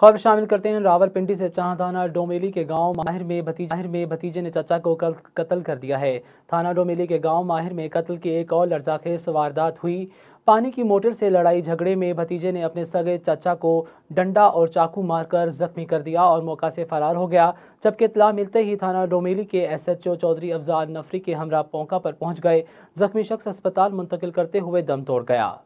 खबर शामिल करते हैं पिंडी से चाह थाना डोमेली के गांव माहिर में भतीजे माहिर में भतीजे ने चाचा को कल कत्ल कर दिया है थाना डोमेली के गांव माहिर में कत्ल की एक और लर्जाखेज वारदात हुई पानी की मोटर से लड़ाई झगड़े में भतीजे ने अपने सगे चाचा को डंडा और चाकू मारकर जख्मी कर दिया और मौका से फरार हो गया जबकि इतला मिलते ही थाना डोमेली के एसएचओ चौधरी अफजाल नफरी के हमरा पौका पर पहुंच गए जख्मी शख्स अस्पताल मुंतकिल करते हुए दम तोड़ गया